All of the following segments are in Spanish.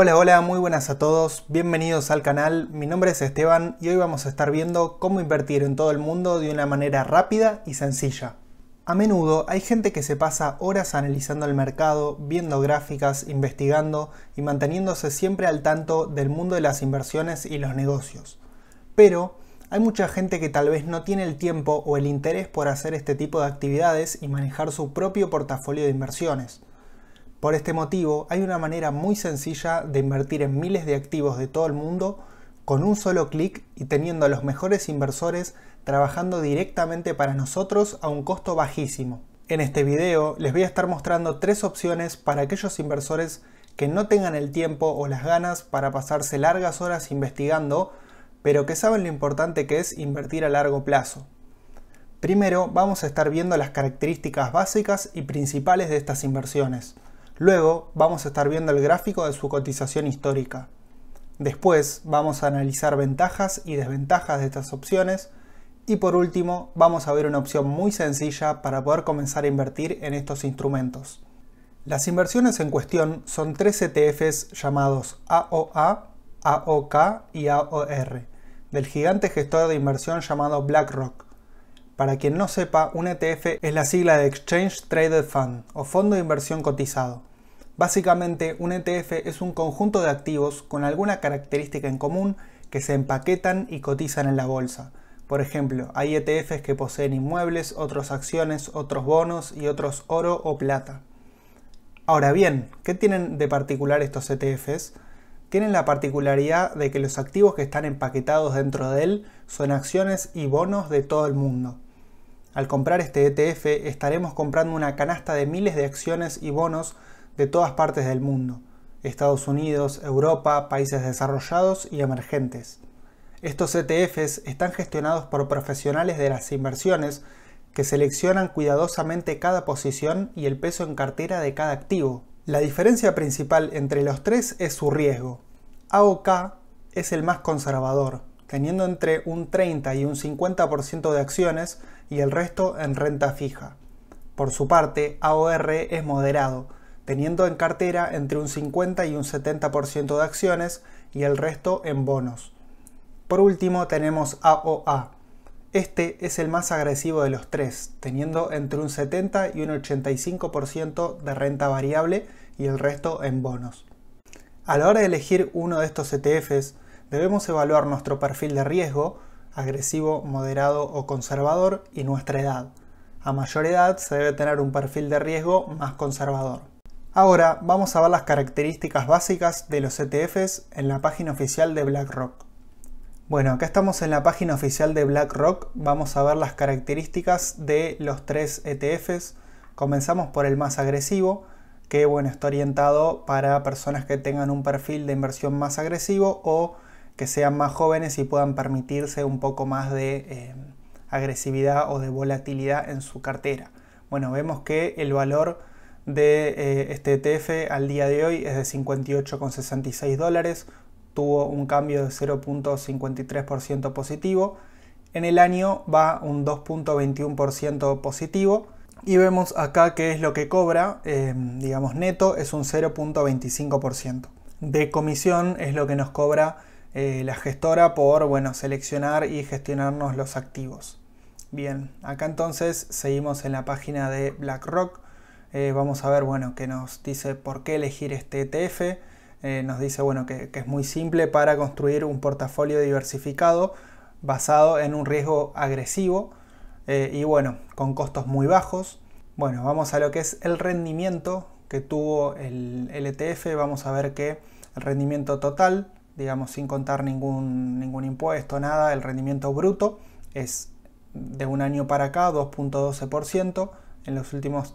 Hola, hola, muy buenas a todos, bienvenidos al canal, mi nombre es Esteban y hoy vamos a estar viendo cómo invertir en todo el mundo de una manera rápida y sencilla. A menudo hay gente que se pasa horas analizando el mercado, viendo gráficas, investigando y manteniéndose siempre al tanto del mundo de las inversiones y los negocios. Pero hay mucha gente que tal vez no tiene el tiempo o el interés por hacer este tipo de actividades y manejar su propio portafolio de inversiones. Por este motivo, hay una manera muy sencilla de invertir en miles de activos de todo el mundo con un solo clic y teniendo a los mejores inversores trabajando directamente para nosotros a un costo bajísimo. En este video les voy a estar mostrando tres opciones para aquellos inversores que no tengan el tiempo o las ganas para pasarse largas horas investigando, pero que saben lo importante que es invertir a largo plazo. Primero vamos a estar viendo las características básicas y principales de estas inversiones. Luego vamos a estar viendo el gráfico de su cotización histórica. Después vamos a analizar ventajas y desventajas de estas opciones. Y por último vamos a ver una opción muy sencilla para poder comenzar a invertir en estos instrumentos. Las inversiones en cuestión son tres ETFs llamados AOA, AOK y AOR, del gigante gestor de inversión llamado BlackRock. Para quien no sepa, un ETF es la sigla de Exchange Traded Fund o Fondo de Inversión Cotizado. Básicamente, un ETF es un conjunto de activos con alguna característica en común que se empaquetan y cotizan en la bolsa. Por ejemplo, hay ETFs que poseen inmuebles, otros acciones, otros bonos y otros oro o plata. Ahora bien, ¿qué tienen de particular estos ETFs? Tienen la particularidad de que los activos que están empaquetados dentro de él son acciones y bonos de todo el mundo. Al comprar este ETF estaremos comprando una canasta de miles de acciones y bonos de todas partes del mundo, Estados Unidos, Europa, países desarrollados y emergentes. Estos ETFs están gestionados por profesionales de las inversiones que seleccionan cuidadosamente cada posición y el peso en cartera de cada activo. La diferencia principal entre los tres es su riesgo. AOK es el más conservador, teniendo entre un 30 y un 50% de acciones y el resto en renta fija. Por su parte, AOR es moderado, teniendo en cartera entre un 50 y un 70% de acciones y el resto en bonos. Por último tenemos AOA. Este es el más agresivo de los tres, teniendo entre un 70 y un 85% de renta variable y el resto en bonos. A la hora de elegir uno de estos ETFs, debemos evaluar nuestro perfil de riesgo, agresivo, moderado o conservador, y nuestra edad. A mayor edad se debe tener un perfil de riesgo más conservador. Ahora vamos a ver las características básicas de los ETFs en la página oficial de BlackRock. Bueno, acá estamos en la página oficial de BlackRock, vamos a ver las características de los tres ETFs. Comenzamos por el más agresivo, que bueno, está orientado para personas que tengan un perfil de inversión más agresivo o que sean más jóvenes y puedan permitirse un poco más de eh, agresividad o de volatilidad en su cartera. Bueno, vemos que el valor de eh, este ETF al día de hoy es de 58,66 dólares, tuvo un cambio de 0.53% positivo, en el año va un 2.21% positivo y vemos acá qué es lo que cobra, em, digamos neto, es un 0.25%. De comisión es lo que nos cobra eh, la gestora por bueno, seleccionar y gestionarnos los activos. Bien, acá entonces seguimos en la página de BlackRock eh, vamos a ver, bueno, que nos dice por qué elegir este ETF. Eh, nos dice, bueno, que, es muy simple para construir un portafolio diversificado basado en un riesgo agresivo eh, y bueno, con costos muy bajos. Bueno, vamos a lo que es el rendimiento que tuvo el, el ETF. Vamos a ver que el rendimiento total, digamos sin contar ningún, ningún impuesto, nada, el rendimiento bruto es de un año para acá 2.12% en los últimos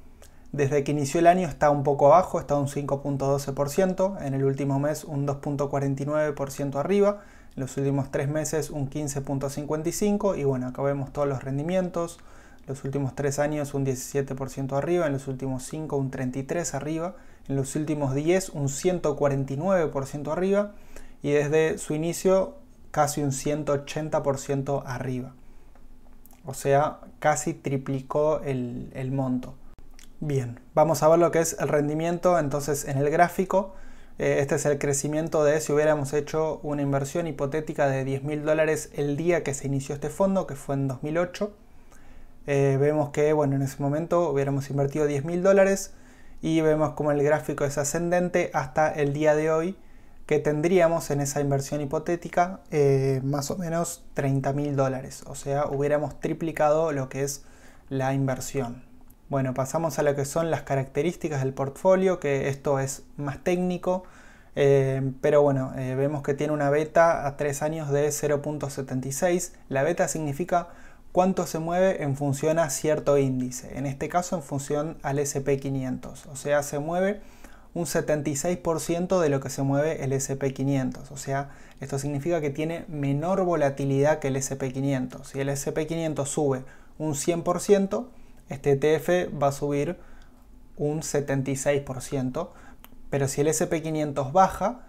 Desde que inició el año está un poco abajo, está un 5.12%, en el último mes un 2.49% arriba, en los últimos tres meses un 15.55% y bueno, acá vemos todos los rendimientos, los últimos tres años un 17% arriba, en los últimos cinco un 33% arriba, en los últimos 10 un 149% arriba y desde su inicio casi un 180% arriba. O sea, casi triplicó el monto. Bien, vamos a ver lo que es el rendimiento entonces en el gráfico. Eh, este es el crecimiento de si hubiéramos hecho una inversión hipotética de 10 mil dólares el día que se inició este fondo, que fue en 2008. Eh, vemos que bueno, en ese momento hubiéramos invertido 10 mil dólares y vemos como el gráfico es ascendente hasta el día de hoy que tendríamos en esa inversión hipotética eh, más o menos 30 mil dólares. O sea, hubiéramos triplicado lo que es la inversión. Bueno, pasamos a lo que son las características del portfolio, que esto es más técnico, eh, pero bueno, eh, vemos que tiene una beta a 3 años de 0.76. La beta significa cuánto se mueve en función a cierto índice, en este caso en función al SP500, o sea, se mueve un 76% de lo que se mueve el SP500, o sea, esto significa que tiene menor volatilidad que el SP500. Si el SP500 sube un 100%, este ETF va a subir un 76%, pero si el SP500 baja,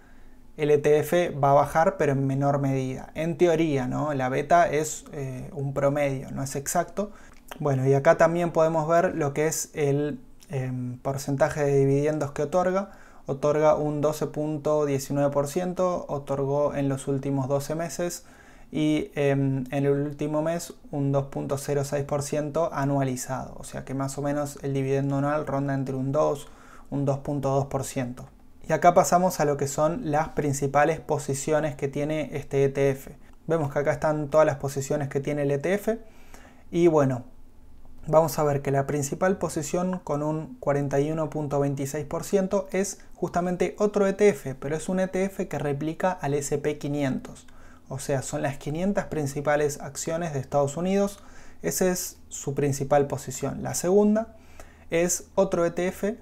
el ETF va a bajar pero en menor medida. En teoría, ¿no? La beta es eh, un promedio, no es exacto. Bueno, y acá también podemos ver lo que es el em, porcentaje de dividendos que otorga. Otorga un 12.19%, otorgó en los últimos 12 meses y em, en el último mes un 2.06% anualizado, o sea que más o menos el dividendo anual ronda entre un 2, un 2.2%. Y acá pasamos a lo que son las principales posiciones que tiene este ETF. Vemos que acá están todas las posiciones que tiene el ETF y bueno, vamos a ver que la principal posición con un 41.26% es justamente otro ETF, pero es un ETF que replica al SP500 o sea, son las 500 principales acciones de Estados Unidos, esa es su principal posición. La segunda es otro ETF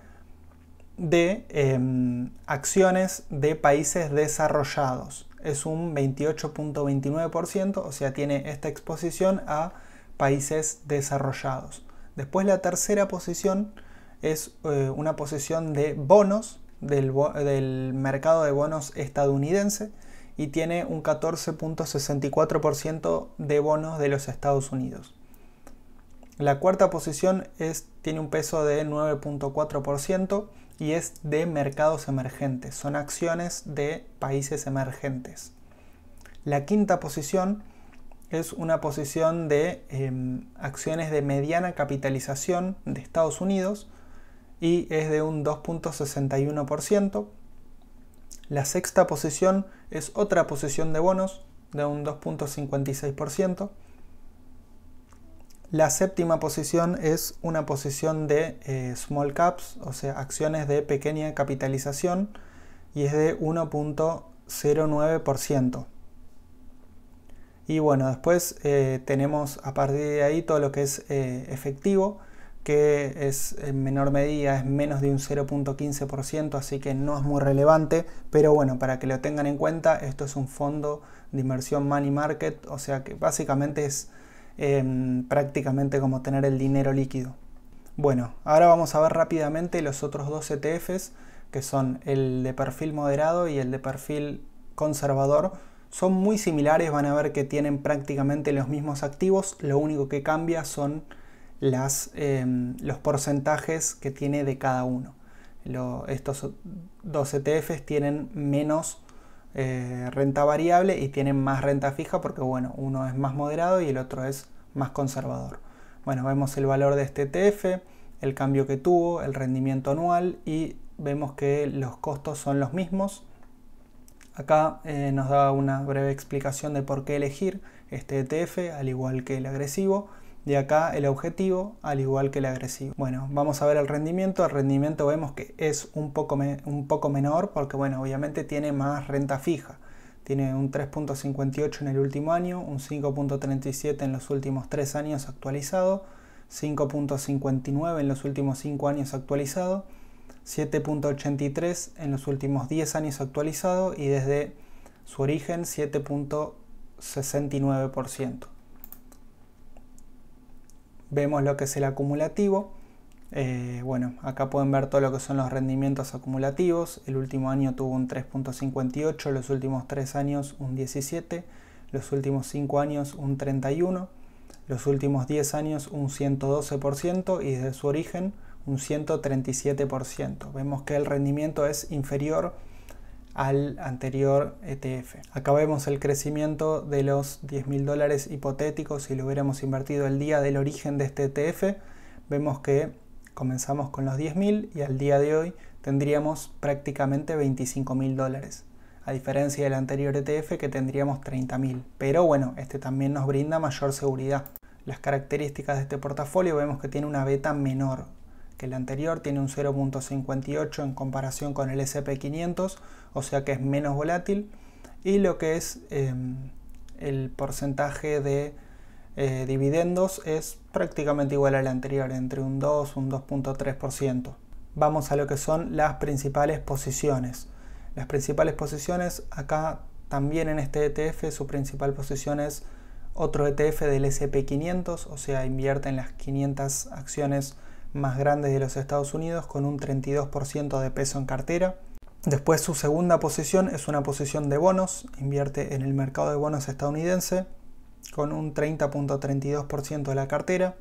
de em, acciones de países desarrollados. Es un 28.29%, o sea, tiene esta exposición a países desarrollados. Después la tercera posición es eh, una posición de bonos del mercado de bonos estadounidense y tiene un 14.64% de bonos de los Estados Unidos. La cuarta posición es, tiene un peso de 9.4% y es de mercados emergentes, son acciones de países emergentes. La quinta posición es una posición de em, acciones de mediana capitalización de Estados Unidos y es de un 2.61%. La sexta posición es otra posición de bonos de un 2.56%. La séptima posición es una posición de eh, small caps, o sea, acciones de pequeña capitalización, y es de 1.09%. Y bueno, después eh, tenemos a partir de ahí todo lo que es eh, efectivo, que es en menor medida, es menos de un 0.15%, así que no es muy relevante, pero bueno, para que lo tengan en cuenta, esto es un fondo de inversión money market, o sea que básicamente es em, prácticamente como tener el dinero líquido. Bueno, ahora vamos a ver rápidamente los otros dos ETFs, que son el de perfil moderado y el de perfil conservador. Son muy similares, van a ver que tienen prácticamente los mismos activos, lo único que cambia son Em, los porcentajes que tiene de cada uno. estos dos ETFs tienen menos eh, renta variable y tienen más renta fija porque bueno, uno es más moderado y el otro es más conservador. Bueno, vemos el valor de este ETF, el cambio que tuvo, el rendimiento anual y vemos que los costos son los mismos. Acá eh, nos da una breve explicación de por qué elegir este ETF, al igual que el agresivo de acá el objetivo, al igual que el agresivo. Bueno, vamos a ver el rendimiento. El rendimiento vemos que es un poco, un poco menor porque, bueno, obviamente tiene más renta fija. Tiene un 3.58 en el último año, un 5.37 en los últimos 3 años actualizado, 5.59 en los últimos 5 años actualizado, 7.83 en los últimos 10 años actualizado y desde su origen 7.69% vemos lo que es el acumulativo. Eh, bueno, acá pueden ver todo lo que son los rendimientos acumulativos. El último año tuvo un 3.58, los últimos 3 años un 17, los últimos 5 años un 31, los últimos 10 años un 112% y desde su origen un 137%. Vemos que el rendimiento es inferior al anterior ETF. Acá vemos el crecimiento de los 10 mil dólares hipotéticos si lo hubiéramos invertido el día del origen de este ETF. Vemos que comenzamos con los 10 mil y al día de hoy tendríamos prácticamente 25 mil dólares. A diferencia del anterior ETF que tendríamos 30 mil. Pero bueno, este también nos brinda mayor seguridad. Las características de este portafolio vemos que tiene una beta menor, que el anterior, tiene un 0.58 en comparación con el SP500, o sea que es menos volátil, y lo que es eh, el porcentaje de eh, dividendos es prácticamente igual al anterior, entre un 2 un 2.3%. Vamos a lo que son las principales posiciones. Las principales posiciones, acá también en este ETF, su principal posición es otro ETF del SP500, o sea, invierte en las 500 acciones más grandes de los Estados Unidos con un 32% de peso en cartera. Después su segunda posición es una posición de bonos, invierte en el mercado de bonos estadounidense con un 30.32% de la cartera.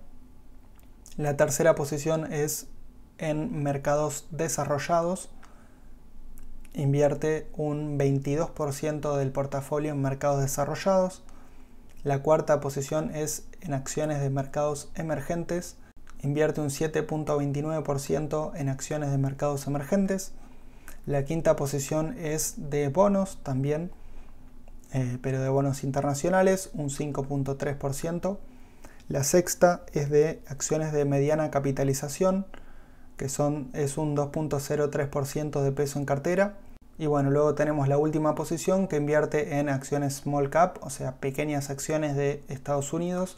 La tercera posición es en mercados desarrollados, invierte un 22% del portafolio en mercados desarrollados. La cuarta posición es en acciones de mercados emergentes, invierte un 7.29% en acciones de mercados emergentes. La quinta posición es de bonos también, eh, pero de bonos internacionales, un 5.3%. La sexta es de acciones de mediana capitalización, que son, es un 2.03% de peso en cartera. Y bueno, luego tenemos la última posición que invierte en acciones small cap, o sea, pequeñas acciones de Estados Unidos,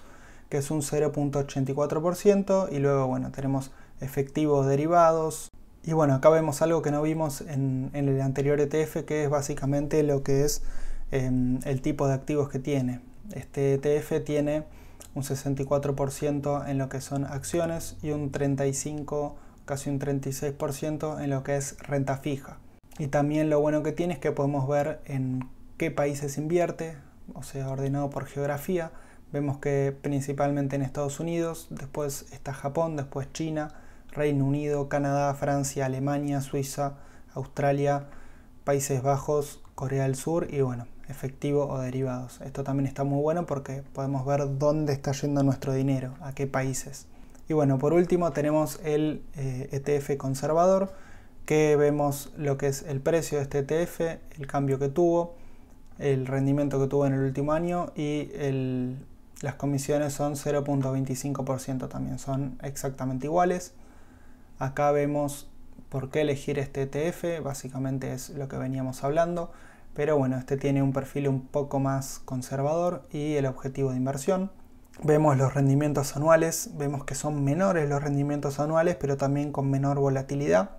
que es un 0.84%, y luego, bueno, tenemos efectivos derivados. Y bueno, acá vemos algo que no vimos en, el anterior ETF, que es básicamente lo que es em, el tipo de activos que tiene. Este ETF tiene un 64% en lo que son acciones y un 35%, casi un 36% en lo que es renta fija. Y también lo bueno que tiene es que podemos ver en qué países invierte, o sea, ordenado por geografía Vemos que principalmente en Estados Unidos, después está Japón, después China, Reino Unido, Canadá, Francia, Alemania, Suiza, Australia, Países Bajos, Corea del Sur y bueno, efectivo o derivados. Esto también está muy bueno porque podemos ver dónde está yendo nuestro dinero, a qué países. Y bueno, por último tenemos el ETF eh, e conservador, que vemos lo que es el precio de este ETF, el cambio que tuvo, el rendimiento que tuvo en el último año y el las comisiones son 0.25% también, son exactamente iguales. Acá vemos por qué elegir este ETF, básicamente es lo que veníamos hablando. Pero bueno, este tiene un perfil un poco más conservador y el objetivo de inversión. Vemos los rendimientos anuales, vemos que son menores los rendimientos anuales, pero también con menor volatilidad.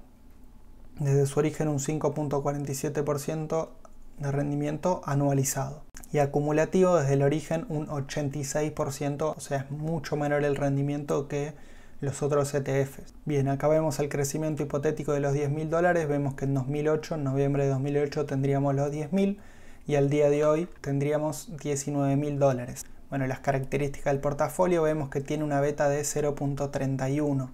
Desde su origen un 5.47% de rendimiento anualizado y acumulativo desde el origen un 86%, o sea, es mucho menor el rendimiento que los otros ETFs. Bien, acá vemos el crecimiento hipotético de los 10.000 dólares, vemos que en 2008, en noviembre de 2008 tendríamos los 10.000 y al día de hoy tendríamos 19.000 dólares. Bueno, las características del portafolio vemos que tiene una beta de 0.31,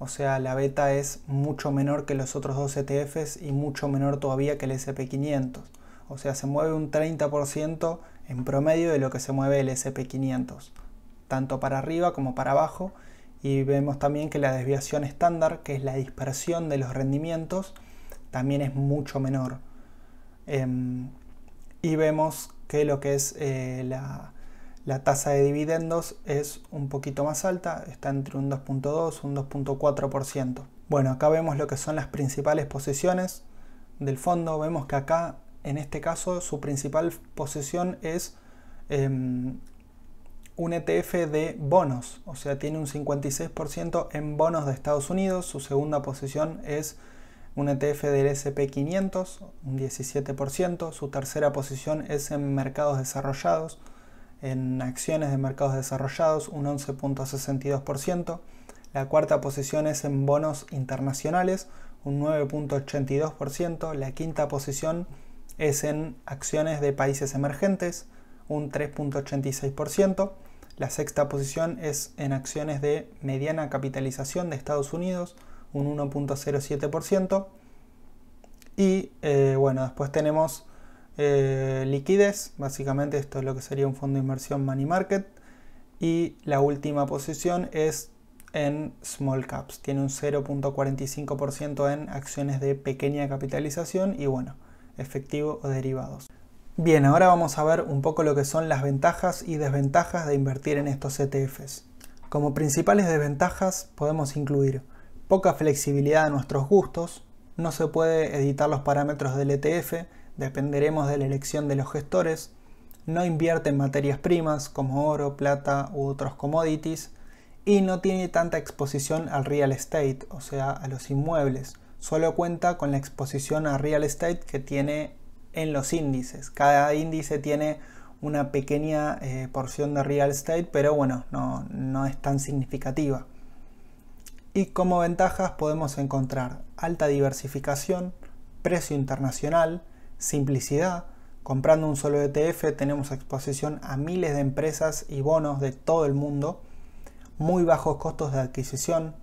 o sea, la beta es mucho menor que los otros dos ETFs y mucho menor todavía que el SP500 o sea, se mueve un 30% en promedio de lo que se mueve el SP500, tanto para arriba como para abajo, y vemos también que la desviación estándar, que es la dispersión de los rendimientos, también es mucho menor. Em, y vemos que lo que es eh, la, la tasa de dividendos es un poquito más alta, está entre un 2.2 y un 2.4%. Bueno, acá vemos lo que son las principales posiciones del fondo, vemos que acá en este caso su principal posesión es em, un ETF de bonos, o sea, tiene un 56% en bonos de Estados Unidos, su segunda posición es un ETF del SP500, un 17%, su tercera posición es en mercados desarrollados, en acciones de mercados desarrollados, un 11.62%, la cuarta posición es en bonos internacionales, un 9.82%, la quinta posición es en acciones de países emergentes, un 3.86%. La sexta posición es en acciones de mediana capitalización de Estados Unidos, un 1.07%. Y eh, bueno, después tenemos eh, liquidez, básicamente esto es lo que sería un fondo de inversión money market. Y la última posición es en small caps, tiene un 0.45% en acciones de pequeña capitalización y bueno, efectivo o derivados. Bien, ahora vamos a ver un poco lo que son las ventajas y desventajas de invertir en estos ETFs. Como principales desventajas podemos incluir poca flexibilidad a nuestros gustos, no se puede editar los parámetros del ETF, dependeremos de la elección de los gestores, no invierte en materias primas como oro, plata u otros commodities, y no tiene tanta exposición al real estate, o sea, a los inmuebles, solo cuenta con la exposición a real estate que tiene en los índices. Cada índice tiene una pequeña eh, porción de real estate, pero bueno, no, no es tan significativa. Y como ventajas podemos encontrar alta diversificación, precio internacional, simplicidad. Comprando un solo ETF tenemos exposición a miles de empresas y bonos de todo el mundo, muy bajos costos de adquisición,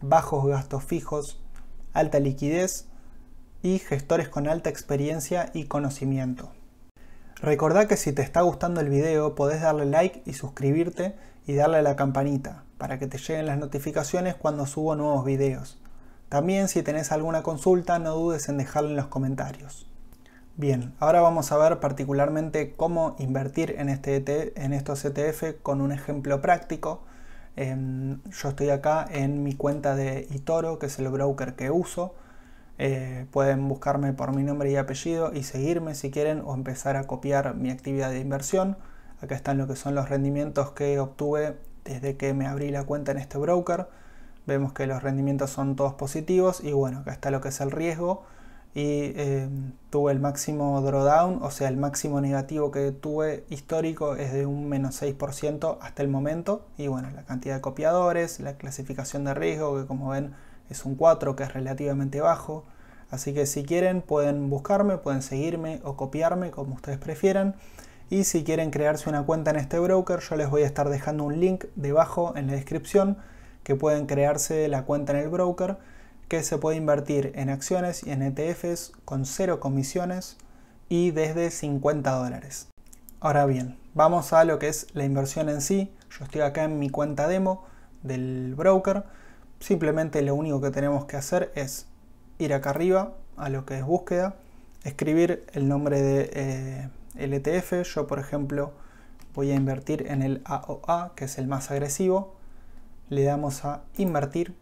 bajos gastos fijos, alta liquidez y gestores con alta experiencia y conocimiento. Recordá que si te está gustando el video podés darle like y suscribirte y darle a la campanita para que te lleguen las notificaciones cuando subo nuevos videos. También si tenés alguna consulta no dudes en dejarla en los comentarios. Bien, ahora vamos a ver particularmente cómo invertir en, este e en estos ETF con un ejemplo práctico Em, yo estoy acá en mi cuenta de Itoro, que es el broker que uso. Eh, pueden buscarme por mi nombre y apellido y seguirme si quieren o empezar a copiar mi actividad de inversión. Acá están lo que son los rendimientos que obtuve desde que me abrí la cuenta en este broker. Vemos que los rendimientos son todos positivos y bueno, acá está lo que es el riesgo y em, tuve el máximo drawdown, o sea, el máximo negativo que tuve histórico es de un menos 6% hasta el momento. Y bueno, la cantidad de copiadores, la clasificación de riesgo, que como ven es un 4, que es relativamente bajo. Así que si quieren pueden buscarme, pueden seguirme o copiarme como ustedes prefieran. Y si quieren crearse una cuenta en este broker, yo les voy a estar dejando un link debajo en la descripción que pueden crearse la cuenta en el broker que se puede invertir en acciones y en ETFs con cero comisiones y desde 50 dólares. Ahora bien, vamos a lo que es la inversión en sí. Yo estoy acá en mi cuenta demo del broker. Simplemente lo único que tenemos que hacer es ir acá arriba a lo que es búsqueda, escribir el nombre del de, ETF. Eh, e Yo, por ejemplo, voy a invertir en el AOA, que es el más agresivo. Le damos a invertir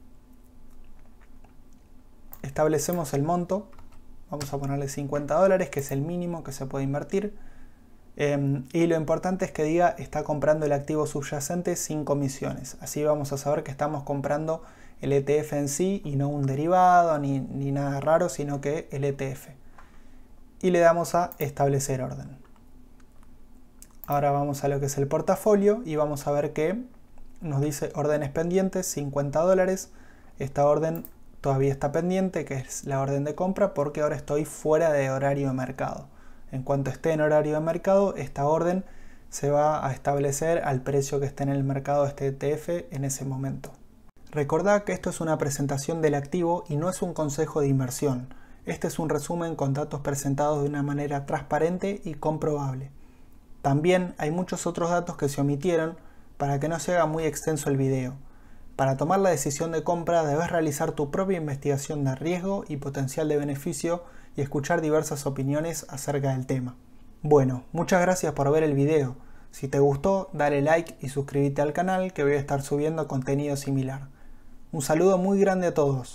establecemos el monto, vamos a ponerle 50 dólares, que es el mínimo que se puede invertir. Em, y lo importante es que diga está comprando el activo subyacente sin comisiones. Así vamos a saber que estamos comprando el ETF en sí y no un derivado ni, ni nada raro, sino que el ETF. Y le damos a establecer orden. Ahora vamos a lo que es el portafolio y vamos a ver que nos dice órdenes pendientes, 50 dólares. Esta orden todavía está pendiente, que es la orden de compra, porque ahora estoy fuera de horario de mercado. En cuanto esté en horario de mercado, esta orden se va a establecer al precio que esté en el mercado de este ETF en ese momento. Recordad que esto es una presentación del activo y no es un consejo de inversión. Este es un resumen con datos presentados de una manera transparente y comprobable. También hay muchos otros datos que se omitieron para que no se haga muy extenso el video. Para tomar la decisión de compra debes realizar tu propia investigación de riesgo y potencial de beneficio y escuchar diversas opiniones acerca del tema. Bueno, muchas gracias por ver el video. Si te gustó, dale like y suscríbete al canal que voy a estar subiendo contenido similar. Un saludo muy grande a todos.